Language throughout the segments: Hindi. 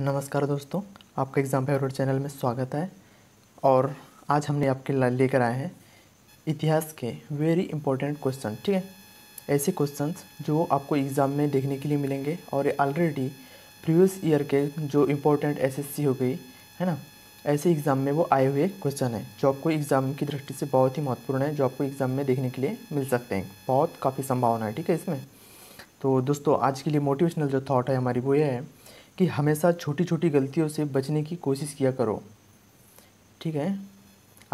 नमस्कार दोस्तों आपका एग्ज़ाम फेवरेट चैनल में स्वागत है और आज हमने आपके लेकर आए हैं इतिहास के वेरी इंपॉर्टेंट क्वेश्चन ठीक है ऐसे क्वेश्चंस जो आपको एग्ज़ाम में देखने के लिए मिलेंगे और ऑलरेडी प्रीवियस ईयर के जो इम्पोर्टेंट एसएससी हो गई है ना ऐसे एग्ज़ाम में वो आए हुए क्वेश्चन हैं जो आपको एग्ज़ाम की दृष्टि से बहुत ही महत्वपूर्ण है जो आपको एग्ज़ाम में देखने के लिए मिल सकते हैं बहुत काफ़ी संभावना है ठीक है इसमें तो दोस्तों आज के लिए मोटिवेशनल जो थाट है हमारी वो ये है कि हमेशा छोटी छोटी गलतियों से बचने की कोशिश किया करो ठीक है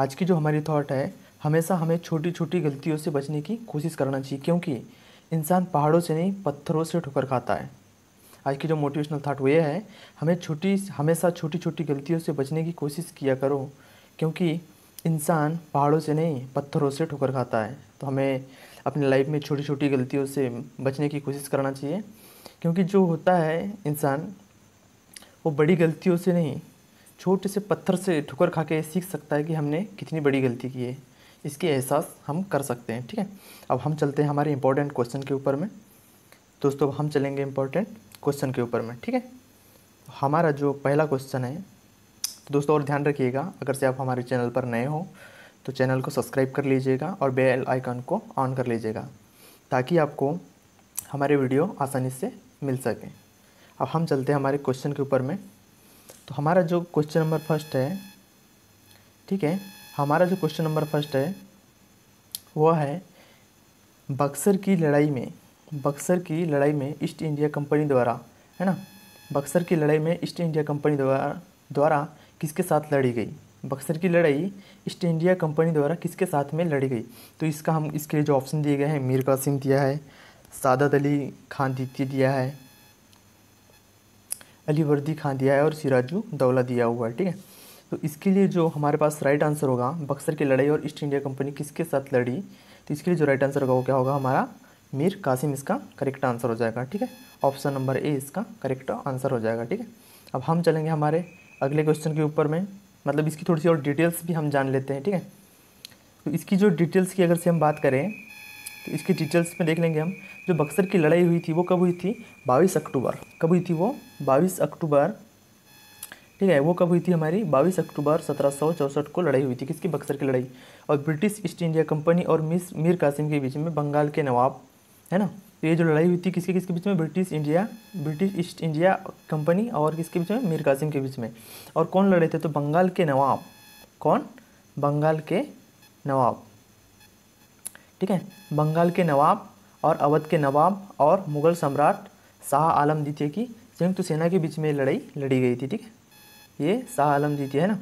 आज की जो हमारी थॉट है हमेशा हमें छोटी छोटी गलतियों से बचने की कोशिश करना चाहिए क्योंकि इंसान पहाड़ों से नहीं पत्थरों से ठोकर खाता है आज की जो मोटिवेशनल थाट वो ये है हमें छोटी हमेशा छोटी छोटी गलतियों से बचने की कोशिश किया करो क्योंकि इंसान पहाड़ों से नहीं पत्थरों से ठोकर खाता है तो हमें अपनी लाइफ में छोटी छोटी गलतियों से बचने की कोशिश करना चाहिए क्योंकि जो होता है इंसान वो बड़ी गलतियों से नहीं छोटे से पत्थर से ठुकर खा के सीख सकता है कि हमने कितनी बड़ी गलती की है इसके एहसास हम कर सकते हैं ठीक है अब हम चलते हैं हमारे इम्पोर्टेंट क्वेश्चन के ऊपर में दोस्तों अब हम चलेंगे इम्पोर्टेंट क्वेश्चन के ऊपर में ठीक है हमारा जो पहला क्वेश्चन है तो दोस्तों और ध्यान रखिएगा अगर से आप हमारे चैनल पर नए हो तो चैनल को सब्सक्राइब कर लीजिएगा और बेल आइकन को ऑन कर लीजिएगा ताकि आपको हमारे वीडियो आसानी से मिल सकें अब हम चलते हैं हमारे क्वेश्चन के ऊपर में तो हमारा जो क्वेश्चन नंबर फर्स्ट है ठीक है हमारा जो क्वेश्चन नंबर फर्स्ट है वह है बक्सर की लड़ाई में बक्सर की लड़ाई में ईस्ट इंडिया कंपनी द्वारा है ना बक्सर की लड़ाई में ईस्ट इंडिया कंपनी द्वारा द्वारा किसके साथ लड़ी गई बक्सर की लड़ाई ईस्ट इंडिया कंपनी द्वारा किसके साथ में लड़ी गई तो इसका हम इसके जो ऑप्शन दिए गए हैं मीर कासिम दिया है सादत अली खान द्वितीय दिया है अलीवर्दी खां दिया है और सिराजू दौला दिया हुआ है ठीक है तो इसके लिए जो हमारे पास राइट आंसर होगा बक्सर की लड़ाई और ईस्ट इंडिया कंपनी किसके साथ लड़ी तो इसके लिए जो राइट आंसर होगा वो क्या होगा हमारा मीर कासिम इसका करेक्ट आंसर हो जाएगा ठीक है ऑप्शन नंबर ए इसका करेक्ट आंसर हो जाएगा ठीक है अब हम चलेंगे हमारे अगले क्वेश्चन के ऊपर में मतलब इसकी थोड़ी सी और डिटेल्स भी हम जान लेते हैं ठीक है तो इसकी जो डिटेल्स की अगर से हम बात करें इसके डिटेल्स में देख लेंगे हम जो बक्सर की लड़ाई हुई थी वो कब हुई थी बाईस अक्टूबर कब हुई थी वो बाईस अक्टूबर ठीक है वो कब हुई थी हमारी बाईस अक्टूबर सत्रह को लड़ाई हुई थी किसकी बक्सर की लड़ाई और ब्रिटिश ईस्ट इंडिया कंपनी और मिस मीर कासिम के बीच में बंगाल के नवाब है ना तो ये जो लड़ाई हुई थी किसके किसके बीच में British India British East India Company और किसके बीच में मीर कासिम के बीच में और कौन लड़े थे तो बंगाल के नवाब कौन बंगाल के नवाब ठीक है बंगाल के नवाब और अवध के नवाब और मुगल सम्राट शाह आलम द्वितीय की संयुक्त सेना के बीच में लड़ाई लड़ी गई थी ठीक है ये शाह आलम द्वितीय है ना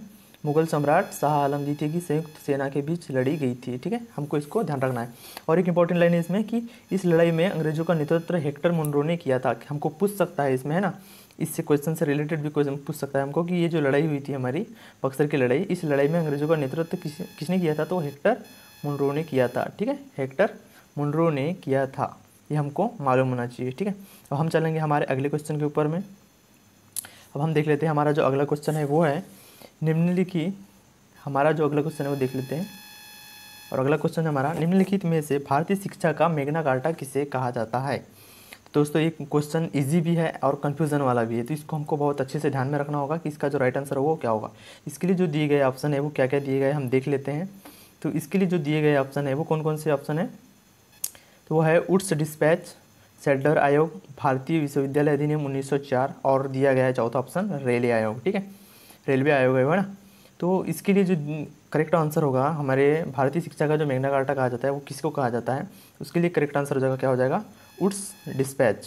मुगल सम्राट शाह आलम द्वितीय की संयुक्त सेना के बीच लड़ी गई थी ठीक है हमको इसको ध्यान रखना है और एक इंपॉर्टेंट लाइन है इसमें कि इस लड़ाई में अंग्रेजों का नेतृत्व हेक्टर मुंड्रो ने किया था हमको पूछ सकता है इसमें है ना इससे क्वेश्चन से रिलेटेड भी क्वेश्चन पूछ सकता है हमको कि ये जो लड़ाई हुई थी हमारी बक्सर की लड़ाई इस लड़ाई में अंग्रेजों का नेतृत्व किस किसने किया था तो हेक्टर मुंड्रो ने किया था ठीक है हेक्टर मुंड्रो ने किया था ये हमको मालूम होना चाहिए ठीक है अब हम चलेंगे हमारे अगले क्वेश्चन के ऊपर में अब हम देख लेते हैं हमारा जो अगला क्वेश्चन है वो है निम्नलिखित हमारा जो अगला क्वेश्चन है वो देख लेते हैं और अगला क्वेश्चन हमारा निम्नलिखित में से भारतीय शिक्षा का मेघना कार्टा किसे कहा जाता है तो दोस्तों ये क्वेश्चन इजी भी है और कंफ्यूजन वाला भी है तो इसको हमको बहुत अच्छे से ध्यान में रखना होगा कि इसका जो राइट आंसर होगा वो क्या होगा इसके लिए जो दिए गए ऑप्शन है वो क्या क्या दिए गए हम देख लेते हैं तो इसके लिए जो दिए गए ऑप्शन है वो कौन कौन से ऑप्शन है तो वो है उड्स डिस्पैच सेडर आयोग भारतीय विश्वविद्यालय अधिनियम 1904 और दिया गया है चौथा ऑप्शन रेलवे आयोग ठीक है रेलवे आयोग है ना तो इसके लिए जो करेक्ट आंसर होगा हमारे भारतीय शिक्षा का जो मैग्ना कार्टा कहा जाता है वो किसको कहा जाता है उसके लिए करेक्ट आंसर हो जाएगा क्या हो जाएगा Wood's despatch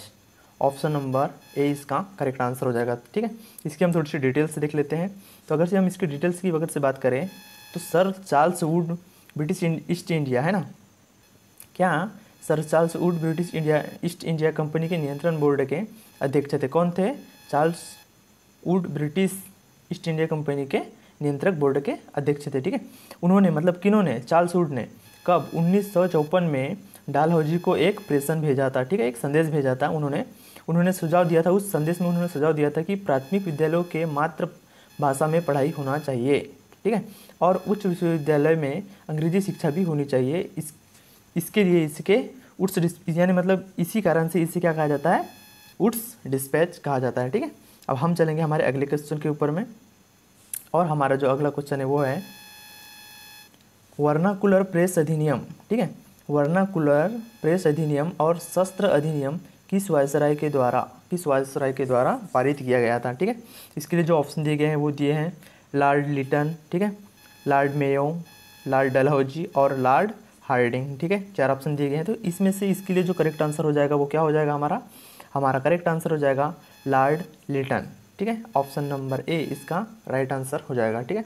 option number A इसका करेक्ट आंसर हो जाएगा ठीक है इसकी हम थोड़ी सी डिटेल्स देख लेते हैं तो अगर से हम इसकी डिटेल्स की वगैरह से बात करें तो sir Charles Wood British East India है ना क्या sir Charles Wood British India East India Company के नियंत्रण बोर्ड के अध्यक्ष थे कौन थे Charles Wood British East India Company के नियंत्रक बोर्ड के अध्यक्ष थे ठीक है उन्होंने मतलब किन्होंने चार्ल्स वुड ने कब उन्नीस में डालहौजी को एक प्रेषण भेजा था ठीक है एक संदेश भेजा था उन्होंने उन्होंने सुझाव दिया था उस संदेश में उन्होंने सुझाव दिया था कि प्राथमिक विद्यालयों के मात्र भाषा में पढ़ाई होना चाहिए ठीक है और उच्च विश्वविद्यालय में अंग्रेजी शिक्षा भी होनी चाहिए इस इसके लिए इसके उट्स यानी मतलब इसी कारण से इसे क्या कहा जाता है उट्स डिस्पैच कहा जाता है ठीक है अब हम चलेंगे हमारे अगले क्वेश्चन के ऊपर में और हमारा जो अगला क्वेश्चन है वो है वर्नाकुलर प्रेस अधिनियम ठीक है वर्नाकुलर प्रेस अधिनियम और शस्त्र अधिनियम किस वायसराय के द्वारा किस वायसराय के द्वारा पारित किया गया था ठीक है इसके लिए जो ऑप्शन दिए गए हैं वो दिए हैं लॉर्ड लिटन ठीक है लॉर्ड मेयो लॉर्ड डलहौजी और लॉर्ड हार्डिंग ठीक है चार ऑप्शन दिए गए हैं तो इसमें से इसके लिए जो करेक्ट आंसर हो जाएगा वो क्या हो जाएगा हमारा हमारा करेक्ट आंसर हो जाएगा लॉर्ड लिटन ठीक है ऑप्शन नंबर ए इसका राइट आंसर हो जाएगा ठीक है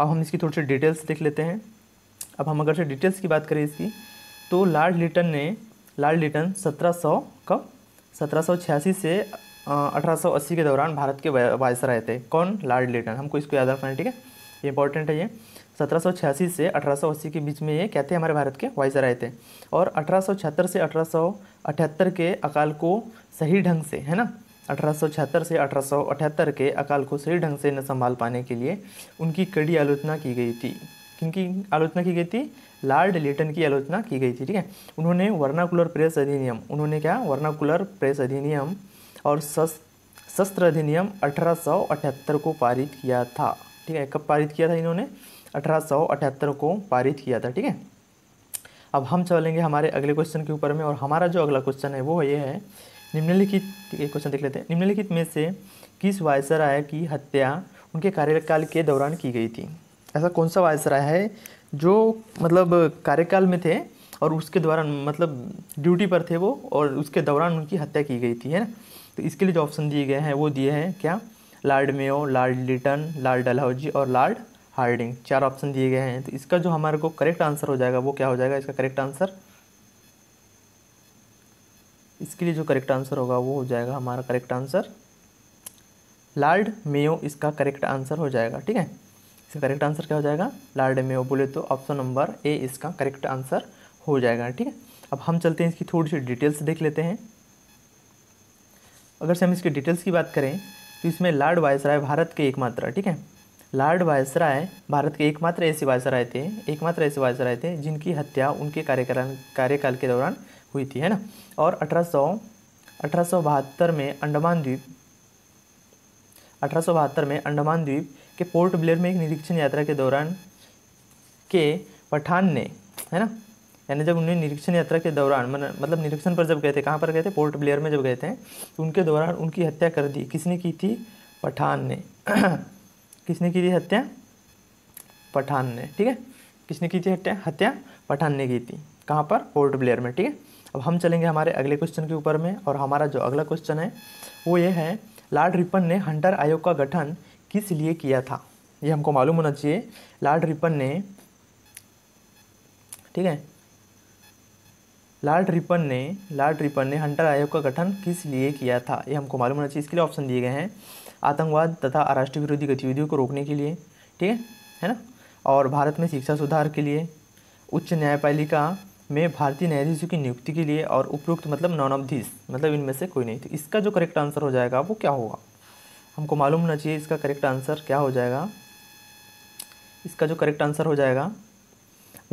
अब हम इसकी थोड़ी सी डिटेल्स देख लेते हैं अब हम अगर से डिटेल्स की बात करें इसकी तो लॉर्ड लिटन ने लॉर्ड लिटन सत्रह सौ कब सत्रह सौ छियासी से 1880 के दौरान भारत के आए थे कौन लॉर्ड लिटन हमको इसको याद रखना है ठीक है ये इंपॉर्टेंट है ये 1786 से 1880 के बीच में ये क्या थे हमारे भारत के आए थे और अठारह से 1878 के अकाल को सही ढंग से है ना 1876 से 1878 के अकाल को सही ढंग से न संभाल पाने के लिए उनकी कड़ी आलोचना की गई थी किनकी आलोचना की गई थी लॉर्ड लिटन की आलोचना की गई थी ठीक है उन्होंने वर्नाकुलर प्रेस अधिनियम उन्होंने क्या वर्नाकुलर प्रेस अधिनियम और शस्त्र अधिनियम 1878 को पारित किया था ठीक है कब पारित किया था इन्होंने 1878 को पारित किया था ठीक है अब हम चलेंगे हमारे अगले क्वेश्चन के ऊपर में और हमारा जो अगला क्वेश्चन है वो ये है निम्नलिखित क्वेश्चन देख लेते हैं निम्नलिखित में से किस वायसराय की हत्या उनके कार्यकाल के दौरान की गई थी ऐसा कौन सा वायसराय है जो मतलब कार्यकाल में थे और उसके दौरान मतलब ड्यूटी पर थे वो और उसके दौरान उनकी हत्या की गई थी है ना तो इसके लिए जो ऑप्शन दिए गए हैं वो दिए हैं क्या lord Mayo lord Lytton lord Dalhousie और लार्ड हार्डिंग चार ऑप्शन दिए गए हैं तो इसका जो हमारे को करेक्ट आंसर हो जाएगा वो क्या हो जाएगा इसका करेक्ट आंसर इसके लिए जो करेक्ट आंसर होगा वो हो जाएगा हमारा करेक्ट आंसर लार्ड मेयो इसका करेक्ट आंसर हो जाएगा ठीक है इसका करेक्ट आंसर क्या हो जाएगा लार्ड मेयो बोले तो ऑप्शन नंबर ए इसका करेक्ट आंसर हो जाएगा ठीक है अब हम चलते हैं इसकी थोड़ी सी डिटेल्स देख लेते हैं अगर से हम इसके डिटेल्स की बात करें तो इसमें लॉर्ड वायसराय भारत के एकमात्र ठीक है लॉर्ड वायसराय भारत के एकमात्र ऐसे वायसराय थे एकमात्र ऐसे वायसराय थे जिनकी हत्या उनके कार्यकाल कार्यकाल के दौरान हुई थी है ना और अठारह सौ में अंडमान द्वीप अठारह में अंडमान द्वीप के पोर्ट ब्लेयर में एक निरीक्षण यात्रा के दौरान के पठान ने है ना यानी जब उन्हें निरीक्षण यात्रा के दौरान मतलब निरीक्षण पर जब गए थे कहाँ पर गए थे पोर्ट ब्लेयर में जब गए थे तो उनके दौरान उनकी हत्या कर दी किसने की थी पठान ने किसने की थी हत्या पठान ने ठीक है किसने की थी हत्या हत्या पठान ने की थी कहाँ पर पोर्ट ब्लेयर में ठीक है अब हम चलेंगे हमारे अगले क्वेश्चन के ऊपर में और हमारा जो अगला क्वेश्चन है वो ये है लार्ड रिपन ने हंटर आयोग का गठन किस लिए किया था ये हमको मालूम होना चाहिए लार्ड रिपन ने ठीक है लाल रिपन ने लाल रिपन ने हंटर आयोग का गठन किस लिए किया था ये हमको मालूम होना चाहिए इसके लिए ऑप्शन दिए गए हैं आतंकवाद तथा राष्ट्रीय विरोधी गतिविधियों को रोकने के लिए ठीक है है ना और भारत में शिक्षा सुधार के लिए उच्च न्यायपालिका में भारतीय न्यायाधीशों की नियुक्ति के लिए और उपयुक्त मतलब नॉन मतलब इनमें से कोई नहीं तो इसका जो करेक्ट आंसर हो जाएगा वो क्या होगा हमको मालूम होना चाहिए इसका करेक्ट आंसर क्या हो जाएगा इसका जो करेक्ट आंसर हो जाएगा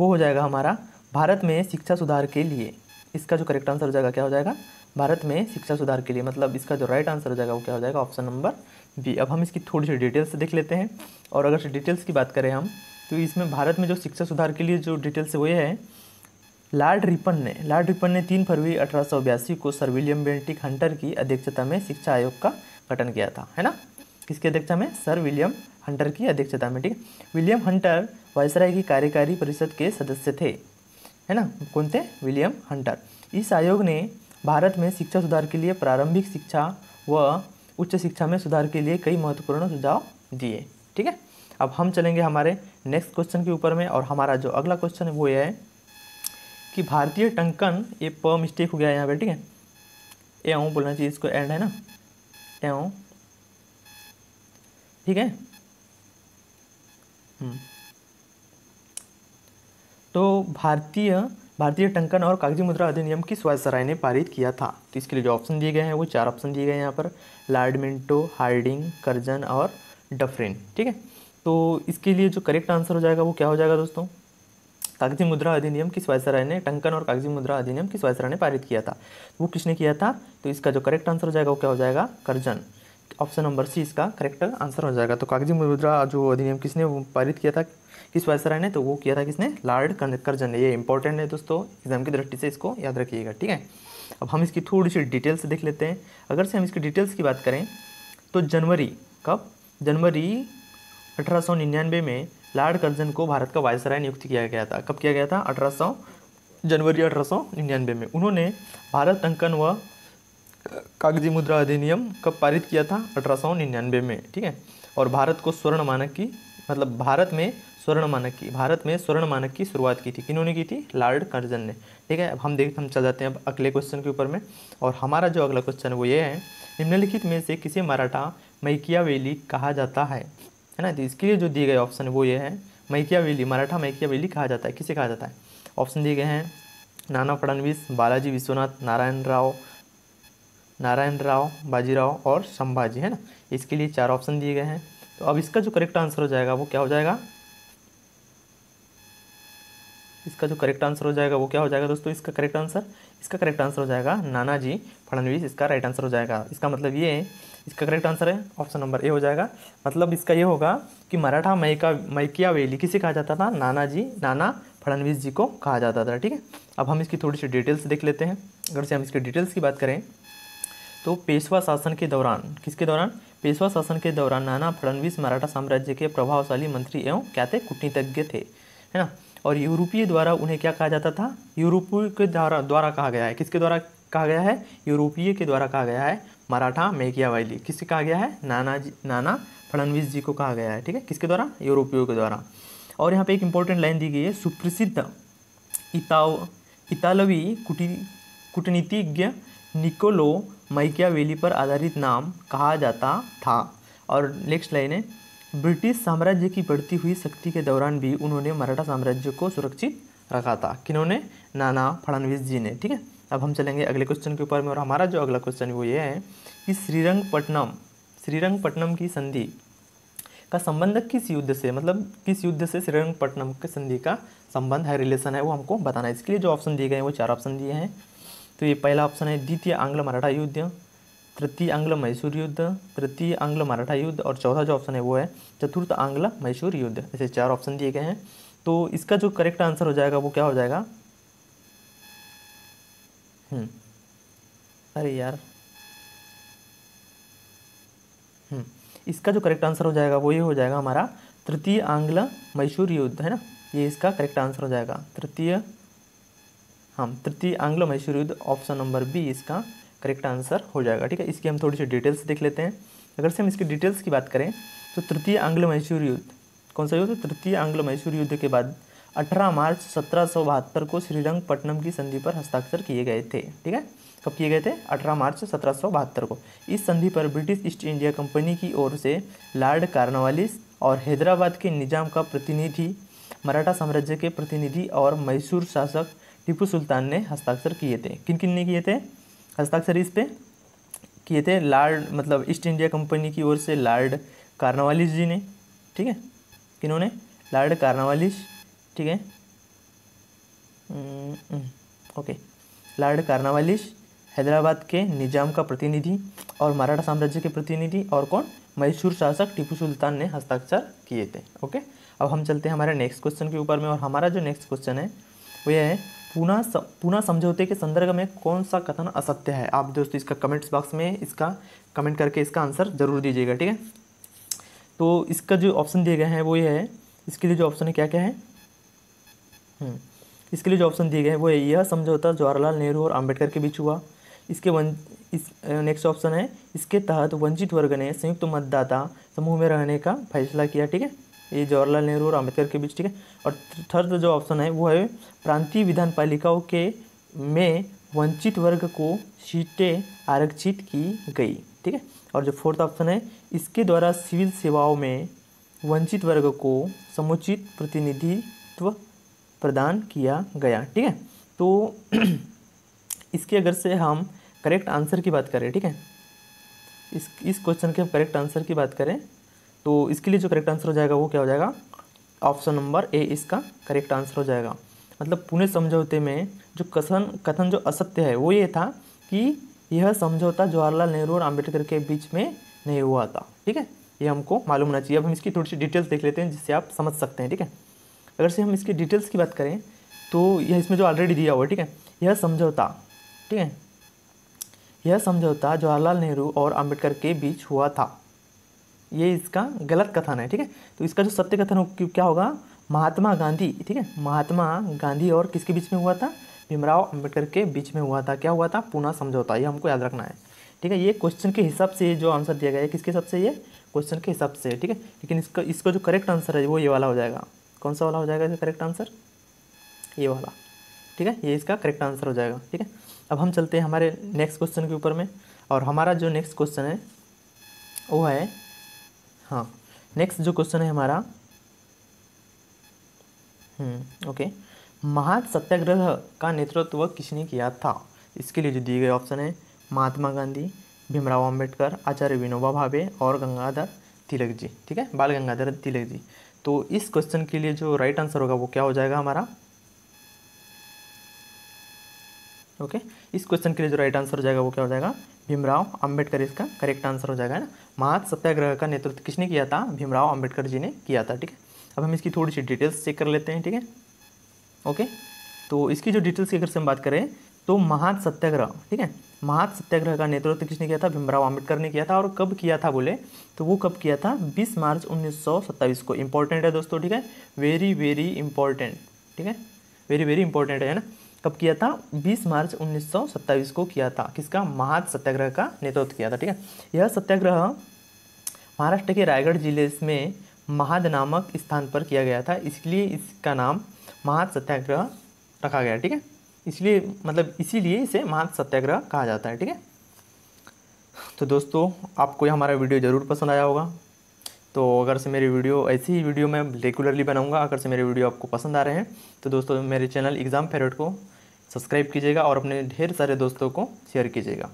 वो हो जाएगा हमारा भारत में शिक्षा सुधार के लिए इसका जो करेक्ट आंसर हो जाएगा क्या हो जाएगा भारत में शिक्षा सुधार के लिए मतलब इसका जो राइट आंसर हो जाएगा वो क्या हो जाएगा ऑप्शन नंबर बी अब हम इसकी थोड़ी सी डिटेल्स देख लेते हैं और अगर डिटेल्स की बात करें हम तो इसमें भारत में जो शिक्षा सुधार के लिए जो डिटेल्स हुए हैं लार्ड रिपन ने लार्ड रिपन ने तीन फरवरी अठारह को सर विलियम बेंटिक हंटर की अध्यक्षता में शिक्षा आयोग का गठन किया था है ना किसकी अध्यक्षता में सर विलियम हंटर की अध्यक्षता में ठीक विलियम हंटर वायसराय की कार्यकारी परिषद के सदस्य थे है ना कौन थे विलियम हंटर इस आयोग ने भारत में शिक्षा सुधार के लिए प्रारंभिक शिक्षा व उच्च शिक्षा में सुधार के लिए कई महत्वपूर्ण सुझाव दिए ठीक है अब हम चलेंगे हमारे नेक्स्ट क्वेश्चन के ऊपर में और हमारा जो अगला क्वेश्चन है वो ये है कि भारतीय टंकन ये प मिस्टेक हो गया है यहाँ पे ठीक है एवं बोलना चाहिए इसको एंड है ना ए ठीक है हम्म। तो भारतीय भारतीय टंकन और कागजी मुद्रा अधिनियम की स्वायत्त सराय ने पारित किया था तो इसके लिए जो ऑप्शन दिए गए हैं वो चार ऑप्शन दिए गए हैं यहाँ पर लार्ड मिंटो हार्डिंग करजन और डफरिन ठीक है तो इसके लिए जो करेक्ट आंसर हो जाएगा वो क्या हो जाएगा दोस्तों कागजी मुद्रा अधिनियम किस वायसराय सराय ने टंकन और कागजी मुद्रा अधिनियम किस वायसराय ने पारित किया था वो किसने किया था तो इसका जो करेक्ट आंसर हो जाएगा वो क्या हो जाएगा करजन ऑप्शन नंबर सी इसका करेक्ट आंसर हो जाएगा तो कागजी मुद्रा जो अधिनियम किसने पारित किया था किस वायसराय ने तो वो किया था किसने लॉर्ड कर्जन ने ये इंपॉर्टेंट है दोस्तों एग्जाम की दृष्टि से इसको याद रखिएगा ठीक है अब हम इसकी थोड़ी सी डिटेल्स देख लेते हैं अगर से हम इसकी डिटेल्स की बात करें तो जनवरी कब जनवरी अठारह में लॉर्ड कर्जन को भारत का वायसराय नियुक्त किया गया था कब किया गया था अठारह जनवरी अठारह में उन्होंने भारत अंकन व कागजी मुद्रा अधिनियम कब पारित किया था अठारह में ठीक है और भारत को स्वर्ण मानक की मतलब भारत में स्वर्ण मानक की भारत में स्वर्ण मानक की शुरुआत की थी किन्होंने की थी लॉर्ड कर्जन ने ठीक है अब हम देख हम चल जाते हैं अब अगले क्वेश्चन के ऊपर में और हमारा जो अगला क्वेश्चन है वो ये है निम्नलिखित में से किसे मराठा मैकियावेली कहा जाता है है ना तो इसके लिए जो दिए गए ऑप्शन वो ये है मैकियावेली मराठा मैकियावेली कहा जाता है किसे कहा जाता है ऑप्शन दिए गए हैं नाना फडणवीस बालाजी विश्वनाथ नारायण राव नारायण राव बाजीराव और संभाजी है ना इसके लिए चार ऑप्शन दिए गए हैं तो अब इसका जो करेक्ट आंसर हो जाएगा वो क्या हो जाएगा इसका जो करेक्ट आंसर हो जाएगा वो क्या हो जाएगा दोस्तों इसका करेक्ट आंसर इसका करेक्ट आंसर हो जाएगा नाना जी फडनवीस इसका राइट आंसर हो जाएगा इसका मतलब ये है इसका करेक्ट आंसर है ऑप्शन नंबर ए हो जाएगा मतलब इसका ये होगा कि मराठा मैका मैकिया वेली किसे कहा जाता था नाना जी नाना फडनवीस जी को कहा जाता था ठीक है अब हम इसकी थोड़ी सी डिटेल्स देख लेते हैं अगर से हम इसकी डिटेल्स की बात करें तो पेशवा शासन के दौरान किसके दौरान पेशवा शासन के दौरान नाना फडनवीस मराठा साम्राज्य के प्रभावशाली मंत्री एवं क्या थे कूटनीतज्ञ थे है ना और यूरोपीय द्वारा उन्हें क्या कहा जाता था यूरोपीय के द्वारा द्वारा कहा गया है किसके द्वारा कहा गया है यूरोपीय के द्वारा कहा गया है मराठा वैली किससे कहा गया है नाना जी नाना फडणवीस जी को कहा गया है ठीक है किसके द्वारा यूरोपियों के द्वारा और यहाँ पे एक इम्पोर्टेंट लाइन दी गई है सुप्रसिद्ध इताव इतालवी कुटी कूटनीतिज्ञ निकोलो मैकिया पर आधारित नाम कहा जाता था और नेक्स्ट लाइन है ब्रिटिश साम्राज्य की बढ़ती हुई शक्ति के दौरान भी उन्होंने मराठा साम्राज्य को सुरक्षित रखा था किन्होंने नाना फडणवीस जी ने ठीक है अब हम चलेंगे अगले क्वेश्चन के ऊपर में और हमारा जो अगला क्वेश्चन है वो ये है कि श्रीरंगपट्टनम श्रीरंगपट्टनम की संधि का संबंध किस युद्ध से मतलब किस युद्ध से श्रीरंगपट्टनम के संधि का संबंध है रिलेशन है वो हमको बताना है इसके लिए जो ऑप्शन दिए गए हैं वो चार ऑप्शन दिए हैं तो ये पहला ऑप्शन है द्वितीय आंग्ल मराठा युद्ध तृतीय आंग्ल मैसूर युद्ध तृतीय आंग्ल मराठा युद्ध और चौथा जो ऑप्शन है वो है चतुर्थ आंग्ल मैसूर युद्ध ऐसे चार ऑप्शन दिए गए हैं तो इसका जो करेक्ट आंसर हो जाएगा वो क्या हो जाएगा हम्म। अरे यार हम्म। इसका जो करेक्ट आंसर हो जाएगा वो ये हो जाएगा हमारा तृतीय आंग्ल मैसूर युद्ध है ना ये इसका करेक्ट आंसर हो जाएगा तृतीय हाँ तृतीय आंग्ल मैसूर युद्ध ऑप्शन नंबर बी इसका करेक्ट आंसर हो जाएगा ठीक है इसकी हम थोड़ी सी डिटेल्स देख लेते हैं अगर से हम इसकी डिटेल्स की बात करें तो तृतीय आंग्ल मैसूर युद्ध कौन सा युद्ध तृतीय आंग्ल मैसूर युद्ध के बाद 18 मार्च सत्रह को श्रीरंगपट्टनम की संधि पर हस्ताक्षर किए गए थे ठीक है कब किए गए थे 18 मार्च सत्रह को इस संधि पर ब्रिटिश ईस्ट इंडिया कंपनी की ओर से लॉर्ड कार्नवालिस और हैदराबाद के निजाम का प्रतिनिधि मराठा साम्राज्य के प्रतिनिधि और मैसूर शासक टीपू सुल्तान ने हस्ताक्षर किए थे किन किन ने किए थे हस्ताक्षर इस पर किए थे लार्ड मतलब ईस्ट इंडिया कंपनी की ओर से लार्ड कार्नावालिस जी ने ठीक है किन्होंने लार्ड कार्नावालिस ठीक है hmm, hmm, okay lord Cornwallis Hyderabad के निजाम का प्रतिनिधि और मराठा साम्राज्य के प्रतिनिधि और कौन मैसूर शासक टीपू सुल्तान ने हस्ताक्षर किए थे ओके अब हम चलते हैं हमारे नेक्स्ट क्वेश्चन के ऊपर में और हमारा जो नेक्स्ट क्वेश्चन है वो यह है पुनः पुनः समझौते के संदर्भ में कौन सा कथन असत्य है आप दोस्तों इसका कमेंट्स बॉक्स में इसका कमेंट करके इसका आंसर जरूर दीजिएगा ठीक है तो इसका जो ऑप्शन दिए गए हैं वो ये है इसके लिए जो ऑप्शन है क्या क्या है हम्म, इसके लिए जो ऑप्शन दिए गए हैं वो है यह समझौता जवाहरलाल नेहरू और अम्बेडकर के बीच हुआ इसके वन इस नेक्स्ट ऑप्शन है इसके तहत वंचित वर्ग ने संयुक्त मतदाता समूह में रहने का फैसला किया ठीक है ये जवाहरलाल नेहरू और अम्बेडकर के बीच ठीक है और थर्ड जो ऑप्शन है वो है प्रांतीय विधान पालिकाओं के में वंचित वर्ग को सीटें आरक्षित की गई ठीक है और जो फोर्थ ऑप्शन है इसके द्वारा सिविल सेवाओं में वंचित वर्ग को समुचित प्रतिनिधित्व प्रदान किया गया ठीक है तो इसके अगर से हम करेक्ट आंसर की बात करें ठीक है इस इस क्वेश्चन के हम करेक्ट आंसर की बात करें तो इसके लिए जो करेक्ट आंसर हो जाएगा वो क्या हो जाएगा ऑप्शन नंबर ए इसका करेक्ट आंसर हो जाएगा मतलब पुणे समझौते में जो कथन कथन जो असत्य है वो ये था कि यह समझौता जवाहरलाल नेहरू और आम्बेडकर के बीच में नहीं हुआ था ठीक है ये हमको मालूम होना चाहिए अब हम इसकी थोड़ी सी डिटेल्स देख लेते हैं जिससे आप समझ सकते हैं ठीक है अगर से हम इसकी डिटेल्स की बात करें तो यह इसमें जो ऑलरेडी दिया हुआ है ठीक है यह समझौता ठीक है यह समझौता जवाहरलाल नेहरू और आम्बेडकर के बीच हुआ था ये इसका गलत कथन है ठीक है तो इसका जो सत्य कथन हो क्या होगा महात्मा गांधी ठीक है महात्मा गांधी और किसके बीच में हुआ था भीमराव अम्बेडकर के बीच में हुआ था क्या हुआ था पुनः समझौता ये हमको याद रखना है ठीक है ये क्वेश्चन के हिसाब से जो आंसर दिया गया है किसके हिसाब से ये क्वेश्चन के हिसाब से ठीक है लेकिन इसका इसका जो करेक्ट आंसर है वो ये वाला हो जाएगा कौन सा वाला हो जाएगा इसका करेक्ट आंसर ये वाला ठीक है ये इसका करेक्ट आंसर हो जाएगा ठीक है अब हम चलते हैं हमारे नेक्स्ट क्वेश्चन के ऊपर में और हमारा जो नेक्स्ट क्वेश्चन है वो है हाँ नेक्स्ट जो क्वेश्चन है हमारा ओके हम्म, महान सत्याग्रह का नेतृत्व किसने किया था इसके लिए जो दिए गए ऑप्शन है महात्मा गांधी भीमराव अंबेडकर आचार्य विनोबा भावे और गंगाधर तिलक जी ठीक है बाल गंगाधर तिलक जी तो इस क्वेश्चन के लिए जो राइट आंसर होगा वो क्या हो जाएगा हमारा ओके इस क्वेश्चन के लिए जो राइट आंसर हो जाएगा वो क्या हो जाएगा भीमराव अंबेडकर इसका करेक्ट आंसर हो जाएगा है ना महात सत्याग्रह का नेतृत्व किसने किया था भीमराव अंबेडकर जी ने किया था ठीक है अब हम इसकी थोड़ी सी डिटेल्स चेक कर लेते हैं ठीक है ओके तो इसकी जो डिटेल्स की अगर से हम बात करें तो महात सत्याग्रह ठीक है महात सत्याग्रह का नेतृत्व किसने किया था भीमराव अंबेडकर ने किया था और कब किया था बोले तो वो कब किया था बीस मार्च उन्नीस को इम्पॉर्टेंट है दोस्तों ठीक है वेरी वेरी इंपॉर्टेंट ठीक है वेरी वेरी इंपॉर्टेंट है ना कब किया था 20 मार्च 1927 को किया था किसका महात सत्याग्रह का नेतृत्व किया था ठीक है यह सत्याग्रह महाराष्ट्र के रायगढ़ जिले में महाद नामक स्थान पर किया गया था इसलिए इसका नाम महाद सत्याग्रह रखा गया ठीक है इसलिए मतलब इसीलिए इसे महाद सत्याग्रह कहा जाता है ठीक है तो दोस्तों आपको हमारा वीडियो ज़रूर पसंद आया होगा तो अगर से मेरी वीडियो ऐसी ही वीडियो मैं रेगुलरली बनाऊंगा अगर से मेरे वीडियो आपको पसंद आ रहे हैं तो दोस्तों मेरे चैनल एग्ज़ाम फेवरेट को सब्सक्राइब कीजिएगा और अपने ढेर सारे दोस्तों को शेयर कीजिएगा